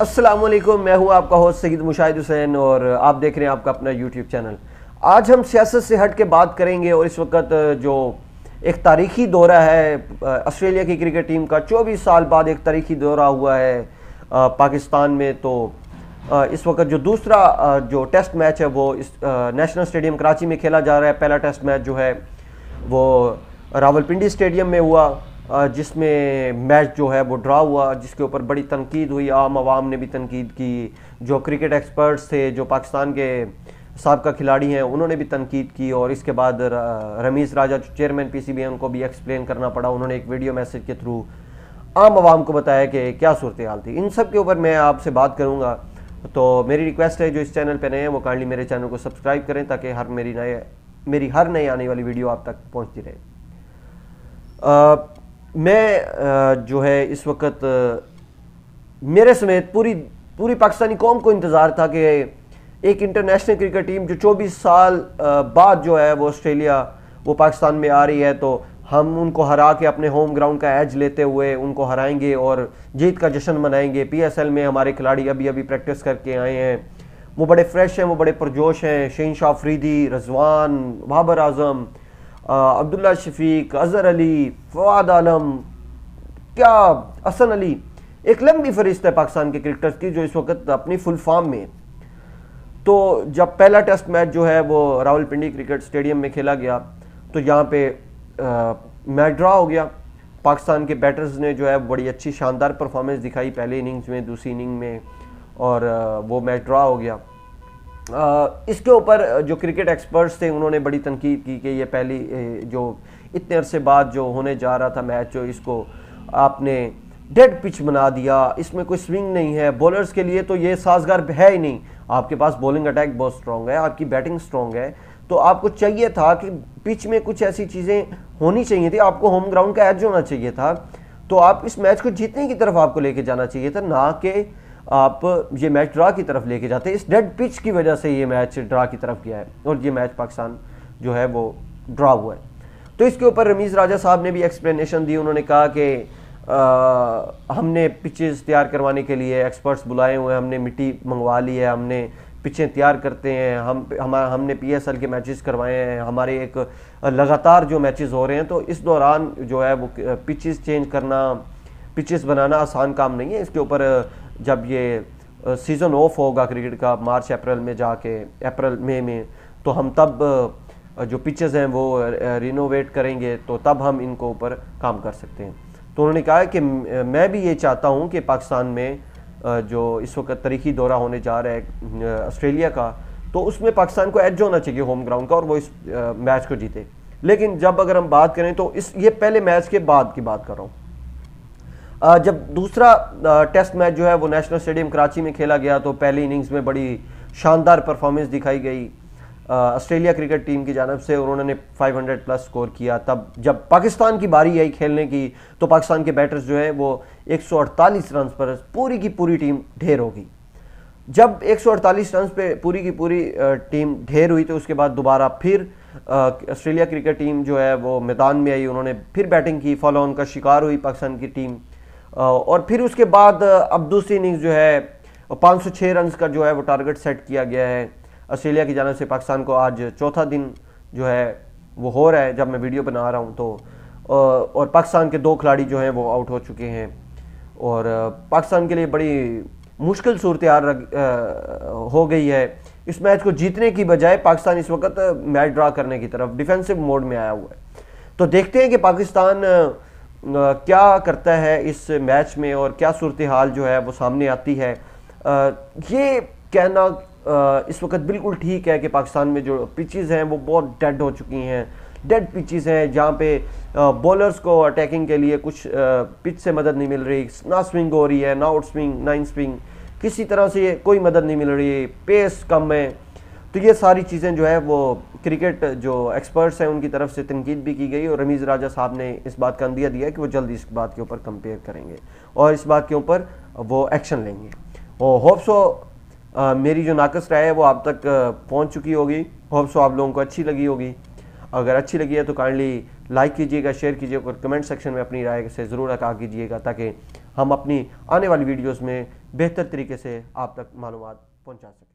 अस्सलाम वालेकुम मैं हूं आपका होस्ट सईद मुशाहिद हुसैन और आप देख रहे हैं आपका अपना यूट्यूब चैनल आज हम सियासत से हट के बात करेंगे और इस वक्त जो एक तारीखी दौरा है ऑस्ट्रेलिया की क्रिकेट टीम का चौबीस साल बाद एक तारीखी दौरा हुआ है पाकिस्तान में तो इस वक्त जो दूसरा जो टेस्ट मैच है वो इस नेशनल स्टेडियम कराची में खेला जा रहा है पहला टेस्ट मैच जो है वो रावलपिंडी स्टेडियम में हुआ जिसमें मैच जो है वो ड्रा हुआ जिसके ऊपर बड़ी तनकीद हुई आम आवाम ने भी तनकीद की जो क्रिकेट एक्सपर्ट्स थे जो पाकिस्तान के सबका खिलाड़ी हैं उन्होंने भी तनकीद की और इसके बाद Ramiz Raja chairman P C B उनको भी एक्सप्लेन करना पड़ा उन्होंने एक वीडियो मैसेज के थ्रू आम आवाम को बताया कि क्या सूरत हाल थी इन सब के ऊपर मैं आपसे बात करूँगा तो मेरी रिक्वेस्ट है जो इस चैनल पर नए हैं वो काइंडली मेरे चैनल को सब्सक्राइब करें ताकि हर मेरी नए मेरी हर नई आने वाली वीडियो आप तक पहुँचती रहे मैं जो है इस वक्त मेरे समेत पूरी पूरी पाकिस्तानी कौम को इंतज़ार था कि एक इंटरनेशनल क्रिकेट टीम जो 24 साल बाद जो है वो ऑस्ट्रेलिया वो पाकिस्तान में आ रही है तो हम उनको हरा के अपने होम ग्राउंड का एज लेते हुए उनको हराएंगे और जीत का जश्न मनाएंगे पीएसएल में हमारे खिलाड़ी अभी अभी प्रैक्टिस करके आए हैं वो बड़े फ्रेश हैं वो बड़े प्रजोश हैं शहन शाह फरीदी रजवान बाबर आजम अब्दुल्ला शफीक अजहर अली फवाद आलम क्या असन अली एक लंबी फहरिस्त है पाकिस्तान के क्रिकेटर्स की जो इस वक्त अपनी फुल फॉर्म में तो जब पहला टेस्ट मैच जो है वो रावलपिंडी क्रिकेट स्टेडियम में खेला गया तो यहाँ पे मैच ड्रा हो गया पाकिस्तान के बैटर्स ने जो है बड़ी अच्छी शानदार परफॉर्मेंस दिखाई पहले इनिंग्स में दूसरी इनिंग में और वो मैच ड्रा हो गया इसके ऊपर जो क्रिकेट एक्सपर्ट्स थे उन्होंने बड़ी तनकीद की कि ये पहली जो इतने अरसे बाद जो होने जा रहा था मैच जो इसको आपने डेड पिच बना दिया इसमें कोई स्विंग नहीं है बॉलर्स के लिए तो ये साजगार है ही नहीं आपके पास बॉलिंग अटैक बहुत स्ट्रॉन्ग है आपकी बैटिंग स्ट्रॉन्ग है तो आपको चाहिए था कि पिच में कुछ ऐसी चीज़ें होनी चाहिए थी आपको होम ग्राउंड का एज होना चाहिए था तो आप इस मैच को जीतने की तरफ आपको लेके जाना चाहिए था ना कि आप ये मैच ड्रा की तरफ लेके जाते हैं इस डेड पिच की वजह से ये मैच ड्रा की तरफ गया है और ये मैच पाकिस्तान जो है वो ड्रा हुआ है तो इसके ऊपर रमीज़ राजा साहब ने भी एक्सप्लेनेशन दी उन्होंने कहा कि आ, हमने पिचेस तैयार करवाने के लिए एक्सपर्ट्स बुलाए हुए हैं हमने मिट्टी मंगवा ली है हमने पिचें तैयार करते हैं हम हमारा हमने पीएसएल के मैचेस करवाए हैं हमारे एक लगातार जो मैचेस हो रहे हैं तो इस दौरान जो है वो पिचेस चेंज करना पिचेस बनाना आसान काम नहीं है इसके ऊपर जब ये सीज़न ऑफ होगा क्रिकेट का मार्च अप्रैल में जाके अप्रैल मई में तो हम तब जो पिचेस हैं वो रिनोवेट करेंगे तो तब हम इनको ऊपर काम कर सकते हैं तो उन्होंने कहा कि मैं भी ये चाहता हूँ कि पाकिस्तान में जो इस वक्त तरीकी दौरा होने जा रहा है ऑस्ट्रेलिया का तो उसमें पाकिस्तान को एज होना चाहिए होम ग्राउंड का और वो इस मैच को जीते लेकिन जब अगर हम बात करें तो इस ये पहले मैच के बाद की बात कर रहा हूँ जब दूसरा टेस्ट मैच जो है वो नेशनल स्टेडियम कराची में खेला गया तो पहली इनिंग्स में बड़ी शानदार परफॉर्मेंस दिखाई गई ऑस्ट्रेलिया क्रिकेट टीम की जानब से उन्होंने 500 प्लस स्कोर किया तब जब पाकिस्तान की बारी आई खेलने की तो पाकिस्तान के बैटर्स जो है वो 148 रन पर पूरी की पूरी टीम ढेर हो गई जब 148 रन पे पूरी की पूरी टीम ढेर हुई तो उसके बाद दोबारा फिर ऑस्ट्रेलिया क्रिकेट टीम जो है वो मैदान में आई उन्होंने फिर बैटिंग की फॉलो ऑन का शिकार हुई पाकिस्तान की टीम और फिर उसके बाद अब दूसरी इनिंग्स जो है 506 रन का जो है वो टारगेट सेट किया गया है ऑस्ट्रेलिया की जानब से पाकिस्तान को आज चौथा दिन जो है वो हो रहा है जब मैं वीडियो बना रहा हूँ तो और पाकिस्तान के दो खिलाड़ी जो हैं वो आउट हो चुके हैं और पाकिस्तान के लिए बड़ी मुश्किल सूरत हो गई है इस मैच को जीतने की बजाय पाकिस्तान इस वक्त मैच ड्रा करने की तरफ डिफेंसिव मोड में आया हुआ है तो देखते हैं कि पाकिस्तान क्या करता है इस मैच में और क्या सूरत हाल जो है वो सामने आती है ये कहना इस वक्त बिल्कुल ठीक है कि पाकिस्तान में जो पिचिज़ हैं वो बहुत डेड हो चुकी हैं डेड पिचेज़ हैं जहाँ पे बॉलर्स को अटैकिंग के लिए कुछ पिच से मदद नहीं मिल रही ना स्विंग हो रही है ना आउट स्विंग ना इन स्विंग किसी तरह से कोई मदद नहीं मिल रही पेस कम है तो ये सारी चीज़ें जो है वो क्रिकेट जो एक्सपर्ट्स हैं उनकी तरफ से तनकीद भी की गई और रमीज़ राजा साहब ने इस बात का अंदिया दिया कि वो जल्द इस बात के ऊपर कंपेयर करेंगे और इस बात के ऊपर वो एक्शन लेंगे और होप्सो मेरी जो नाकस राय है वो आप तक पहुंच चुकी होगी होप्सो आप लोगों को अच्छी लगी होगी अगर अच्छी लगी है तो काइंडली लाइक कीजिएगा शेयर कीजिएगा और कमेंट सेक्शन में अपनी राय से ज़रूर अका कीजिएगा ताकि हम अपनी आने वाली वीडियोज़ में बेहतर तरीके से आप तक मालूम पहुँचा सकें